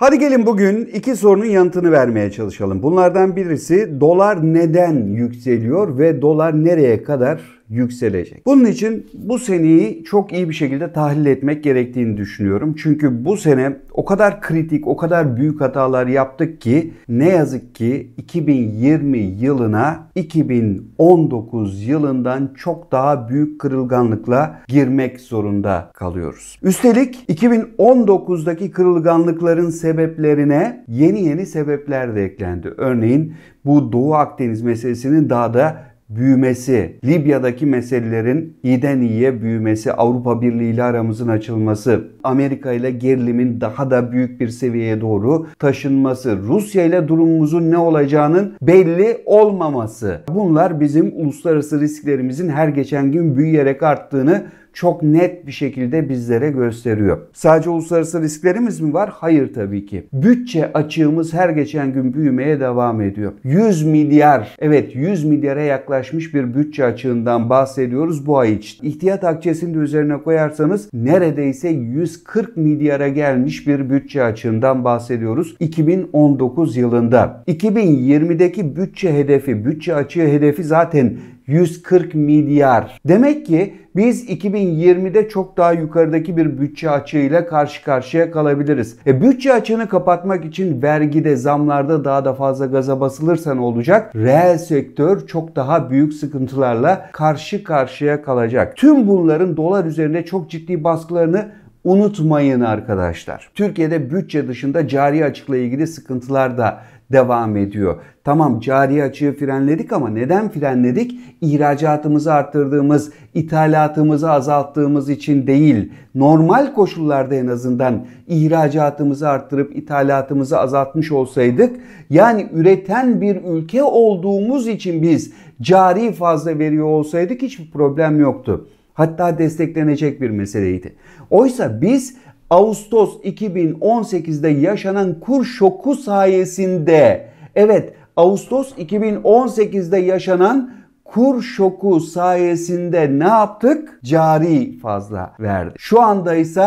Hadi gelin bugün iki sorunun yanıtını vermeye çalışalım. Bunlardan birisi dolar neden yükseliyor ve dolar nereye kadar yükselecek. Bunun için bu seneyi çok iyi bir şekilde tahlil etmek gerektiğini düşünüyorum. Çünkü bu sene o kadar kritik, o kadar büyük hatalar yaptık ki ne yazık ki 2020 yılına 2019 yılından çok daha büyük kırılganlıkla girmek zorunda kalıyoruz. Üstelik 2019'daki kırılganlıkların sebeplerine yeni yeni sebepler de eklendi. Örneğin bu Doğu Akdeniz meselesinin daha da büyümesi, Libya'daki meselelerin iyiden iyiye büyümesi, Avrupa Birliği ile aramızın açılması, Amerika ile gerilimin daha da büyük bir seviyeye doğru taşınması, Rusya ile durumumuzun ne olacağının belli olmaması. Bunlar bizim uluslararası risklerimizin her geçen gün büyüyerek arttığını çok net bir şekilde bizlere gösteriyor. Sadece uluslararası risklerimiz mi var? Hayır tabii ki. Bütçe açığımız her geçen gün büyümeye devam ediyor. 100 milyar, evet 100 milyara yaklaşmış bir bütçe açığından bahsediyoruz bu ay için. İhtiyat akçesini de üzerine koyarsanız neredeyse 140 milyara gelmiş bir bütçe açığından bahsediyoruz 2019 yılında. 2020'deki bütçe hedefi, bütçe açığı hedefi zaten 140 milyar. Demek ki biz 2020'de çok daha yukarıdaki bir bütçe açığıyla karşı karşıya kalabiliriz. E, bütçe açığını kapatmak için vergide, zamlarda daha da fazla gaza basılırsa ne olacak? Reel sektör çok daha büyük sıkıntılarla karşı karşıya kalacak. Tüm bunların dolar üzerinde çok ciddi baskılarını unutmayın arkadaşlar. Türkiye'de bütçe dışında cari açıkla ilgili sıkıntılar da devam ediyor. Tamam cari açığı frenledik ama neden frenledik? İhracatımızı arttırdığımız, ithalatımızı azalttığımız için değil. Normal koşullarda en azından ihracatımızı arttırıp ithalatımızı azaltmış olsaydık yani üreten bir ülke olduğumuz için biz cari fazla veriyor olsaydık hiçbir problem yoktu hatta desteklenecek bir meseleydi. Oysa biz Ağustos 2018'de yaşanan kur şoku sayesinde evet Ağustos 2018'de yaşanan kur şoku sayesinde ne yaptık? Cari fazla verdi. Şu anda ise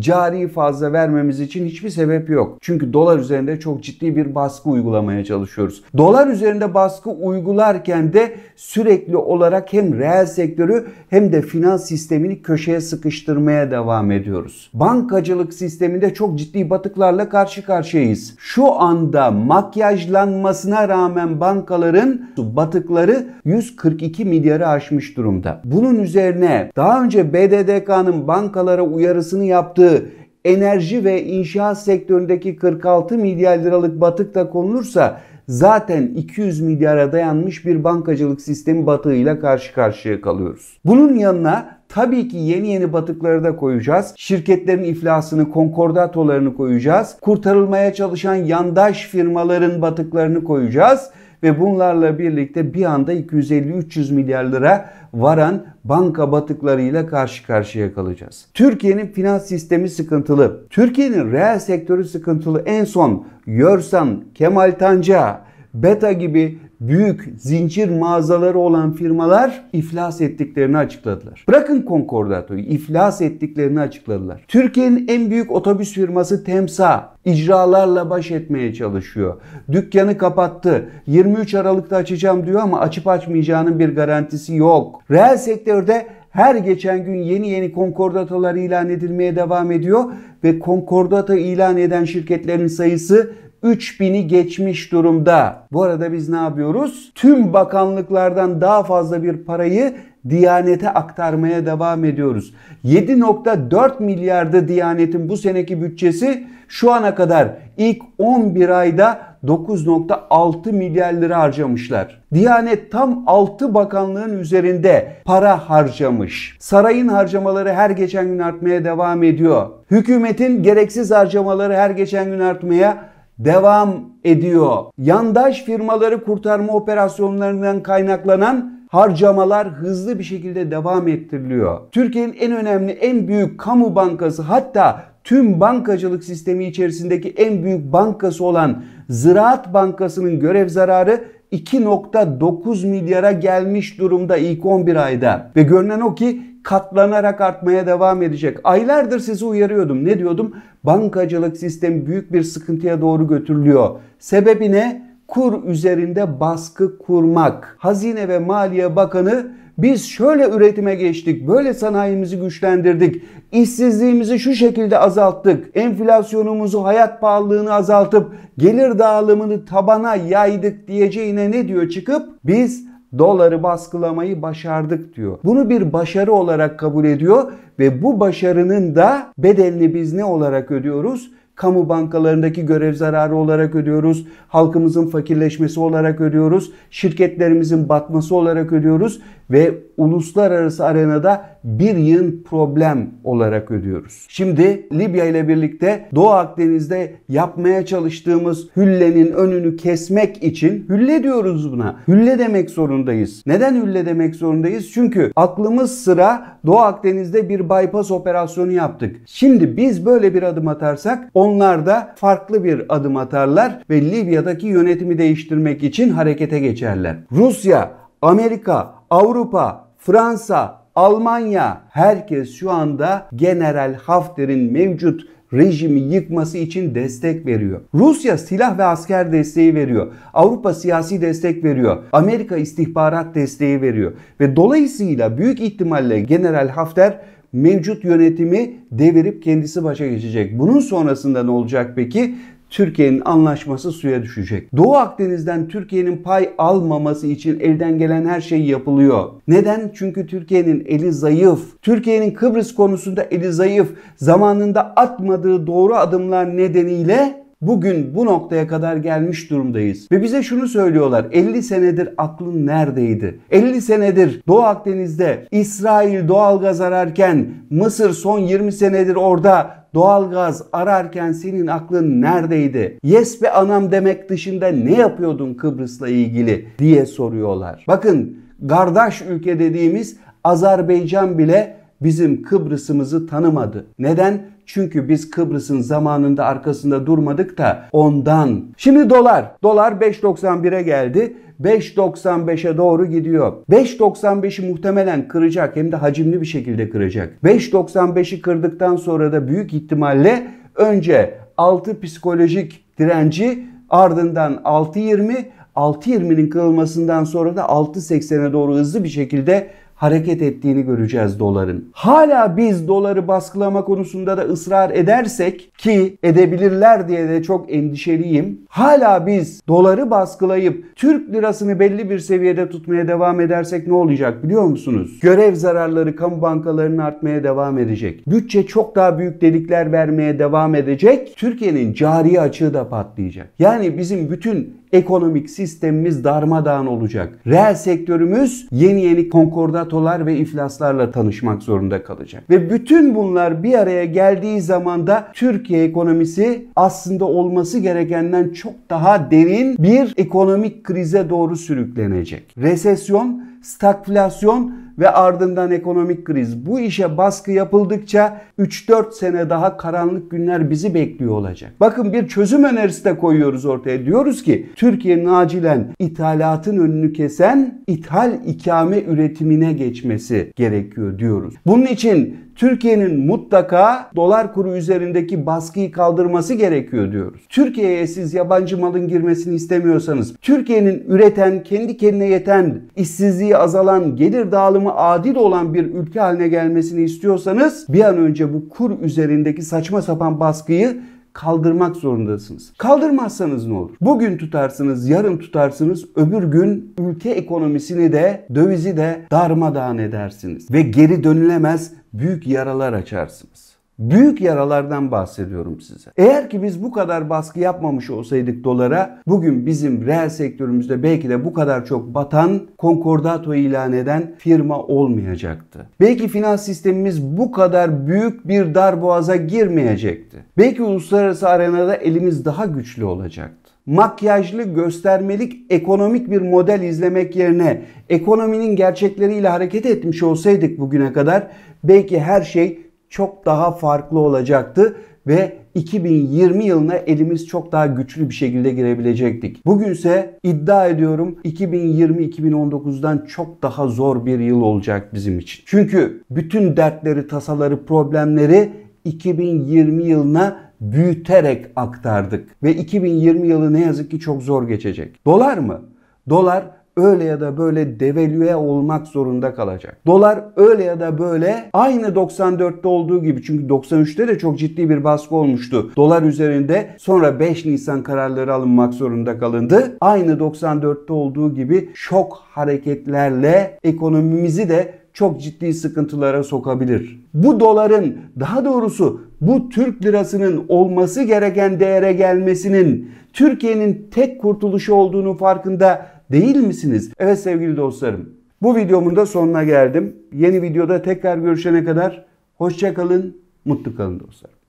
cari fazla vermemiz için hiçbir sebep yok. Çünkü dolar üzerinde çok ciddi bir baskı uygulamaya çalışıyoruz. Dolar üzerinde baskı uygularken de sürekli olarak hem reel sektörü hem de finans sistemini köşeye sıkıştırmaya devam ediyoruz. Bankacılık sisteminde çok ciddi batıklarla karşı karşıyayız. Şu anda makyajlanmasına rağmen bankaların batıkları 142 milyarı aşmış durumda. Bunun üzerine daha önce BDDK'nın bankalara uyarısını yaptığı yaptığı enerji ve inşaat sektöründeki 46 milyar liralık batık da konulursa zaten 200 milyara dayanmış bir bankacılık sistemi batığıyla karşı karşıya kalıyoruz. Bunun yanına tabii ki yeni yeni batıkları da koyacağız. Şirketlerin iflasını, konkordatolarını koyacağız. Kurtarılmaya çalışan yandaş firmaların batıklarını koyacağız ve bunlarla birlikte bir anda 250-300 milyar lira varan banka batıklarıyla karşı karşıya kalacağız. Türkiye'nin finans sistemi sıkıntılı. Türkiye'nin reel sektörü sıkıntılı. En son Yörsan, Kemal Tanca, Beta gibi büyük zincir mağazaları olan firmalar iflas ettiklerini açıkladılar. Bırakın konkordatoyu iflas ettiklerini açıkladılar. Türkiye'nin en büyük otobüs firması Temsa icralarla baş etmeye çalışıyor. Dükkanı kapattı. 23 Aralık'ta açacağım diyor ama açıp açmayacağının bir garantisi yok. Reel sektörde her geçen gün yeni yeni konkordatolar ilan edilmeye devam ediyor ve konkordata ilan eden şirketlerin sayısı 3000'i geçmiş durumda. Bu arada biz ne yapıyoruz? Tüm bakanlıklardan daha fazla bir parayı Diyanete aktarmaya devam ediyoruz. 7.4 milyardı Diyanet'in bu seneki bütçesi şu ana kadar ilk 11 ayda 9.6 milyar lira harcamışlar. Diyanet tam 6 bakanlığın üzerinde para harcamış. Sarayın harcamaları her geçen gün artmaya devam ediyor. Hükümetin gereksiz harcamaları her geçen gün artmaya devam ediyor. Yandaş firmaları kurtarma operasyonlarından kaynaklanan harcamalar hızlı bir şekilde devam ettiriliyor. Türkiye'nin en önemli, en büyük kamu bankası hatta tüm bankacılık sistemi içerisindeki en büyük bankası olan Ziraat Bankası'nın görev zararı 2.9 milyara gelmiş durumda ilk 11 ayda. Ve görünen o ki katlanarak artmaya devam edecek. Aylardır sizi uyarıyordum. Ne diyordum? Bankacılık sistemi büyük bir sıkıntıya doğru götürülüyor. Sebebi ne? Kur üzerinde baskı kurmak. Hazine ve Maliye Bakanı biz şöyle üretime geçtik, böyle sanayimizi güçlendirdik, işsizliğimizi şu şekilde azalttık, enflasyonumuzu, hayat pahalılığını azaltıp gelir dağılımını tabana yaydık diyeceğine ne diyor çıkıp biz doları baskılamayı başardık diyor. Bunu bir başarı olarak kabul ediyor ve bu başarının da bedelini biz ne olarak ödüyoruz? kamu bankalarındaki görev zararı olarak ödüyoruz, halkımızın fakirleşmesi olarak ödüyoruz, şirketlerimizin batması olarak ödüyoruz ve uluslararası arenada bir yığın problem olarak ödüyoruz. Şimdi Libya ile birlikte Doğu Akdeniz'de yapmaya çalıştığımız hüllenin önünü kesmek için hülle diyoruz buna. Hülle demek zorundayız. Neden hülle demek zorundayız? Çünkü aklımız sıra Doğu Akdeniz'de bir bypass operasyonu yaptık. Şimdi biz böyle bir adım atarsak onlar da farklı bir adım atarlar ve Libya'daki yönetimi değiştirmek için harekete geçerler. Rusya Amerika, Avrupa, Fransa, Almanya herkes şu anda General Hafter'in mevcut rejimi yıkması için destek veriyor. Rusya silah ve asker desteği veriyor. Avrupa siyasi destek veriyor. Amerika istihbarat desteği veriyor. Ve dolayısıyla büyük ihtimalle General Hafter mevcut yönetimi devirip kendisi başa geçecek. Bunun sonrasında ne olacak peki? Türkiye'nin anlaşması suya düşecek. Doğu Akdeniz'den Türkiye'nin pay almaması için elden gelen her şey yapılıyor. Neden? Çünkü Türkiye'nin eli zayıf. Türkiye'nin Kıbrıs konusunda eli zayıf. Zamanında atmadığı doğru adımlar nedeniyle bugün bu noktaya kadar gelmiş durumdayız. Ve bize şunu söylüyorlar. 50 senedir aklın neredeydi? 50 senedir Doğu Akdeniz'de İsrail doğalgaz ararken Mısır son 20 senedir orada doğalgaz ararken senin aklın neredeydi? Yes be anam demek dışında ne yapıyordun Kıbrıs'la ilgili diye soruyorlar. Bakın kardeş ülke dediğimiz Azerbaycan bile bizim Kıbrıs'ımızı tanımadı. Neden? Çünkü biz Kıbrıs'ın zamanında arkasında durmadık da ondan. Şimdi dolar. Dolar 5.91'e geldi. 5.95'e doğru gidiyor. 5.95'i muhtemelen kıracak hem de hacimli bir şekilde kıracak. 5.95'i kırdıktan sonra da büyük ihtimalle önce 6 psikolojik direnci ardından 6.20 6.20'nin kırılmasından sonra da 6.80'e doğru hızlı bir şekilde hareket ettiğini göreceğiz doların. Hala biz doları baskılama konusunda da ısrar edersek ki edebilirler diye de çok endişeliyim. Hala biz doları baskılayıp Türk lirasını belli bir seviyede tutmaya devam edersek ne olacak biliyor musunuz? Görev zararları kamu bankalarının artmaya devam edecek. Bütçe çok daha büyük delikler vermeye devam edecek. Türkiye'nin cari açığı da patlayacak. Yani bizim bütün ekonomik sistemimiz darmadağın olacak. Reel sektörümüz yeni yeni konkordatolar ve iflaslarla tanışmak zorunda kalacak. Ve bütün bunlar bir araya geldiği zaman da Türkiye ekonomisi aslında olması gerekenden çok daha derin bir ekonomik krize doğru sürüklenecek. Resesyon stagflasyon ve ardından ekonomik kriz. Bu işe baskı yapıldıkça 3-4 sene daha karanlık günler bizi bekliyor olacak. Bakın bir çözüm önerisi de koyuyoruz ortaya. Diyoruz ki Türkiye'nin acilen ithalatın önünü kesen ithal ikame üretimine geçmesi gerekiyor diyoruz. Bunun için Türkiye'nin mutlaka dolar kuru üzerindeki baskıyı kaldırması gerekiyor diyoruz. Türkiye'ye siz yabancı malın girmesini istemiyorsanız, Türkiye'nin üreten, kendi kendine yeten, işsizliği azalan, gelir dağılımı adil olan bir ülke haline gelmesini istiyorsanız bir an önce bu kur üzerindeki saçma sapan baskıyı kaldırmak zorundasınız. Kaldırmazsanız ne olur? Bugün tutarsınız, yarın tutarsınız, öbür gün ülke ekonomisini de, dövizi de darmadağın edersiniz ve geri dönülemez büyük yaralar açarsınız. Büyük yaralardan bahsediyorum size. Eğer ki biz bu kadar baskı yapmamış olsaydık dolara bugün bizim reel sektörümüzde belki de bu kadar çok batan konkordato ilan eden firma olmayacaktı. Belki finans sistemimiz bu kadar büyük bir darboğaza girmeyecekti. Belki uluslararası arenada elimiz daha güçlü olacaktı makyajlı göstermelik ekonomik bir model izlemek yerine ekonominin gerçekleriyle hareket etmiş olsaydık bugüne kadar belki her şey çok daha farklı olacaktı ve 2020 yılına elimiz çok daha güçlü bir şekilde girebilecektik. Bugünse iddia ediyorum 2020-2019'dan çok daha zor bir yıl olacak bizim için. Çünkü bütün dertleri, tasaları, problemleri 2020 yılına büyüterek aktardık ve 2020 yılı ne yazık ki çok zor geçecek. Dolar mı? Dolar öyle ya da böyle devalüe olmak zorunda kalacak. Dolar öyle ya da böyle aynı 94'te olduğu gibi çünkü 93'te de çok ciddi bir baskı olmuştu. Dolar üzerinde sonra 5 Nisan kararları alınmak zorunda kalındı. Aynı 94'te olduğu gibi şok hareketlerle ekonomimizi de çok ciddi sıkıntılara sokabilir. Bu doların daha doğrusu bu Türk lirasının olması gereken değere gelmesinin Türkiye'nin tek kurtuluşu olduğunu farkında değil misiniz? Evet sevgili dostlarım. Bu videomun da sonuna geldim. Yeni videoda tekrar görüşene kadar hoşçakalın, mutlu kalın dostlar.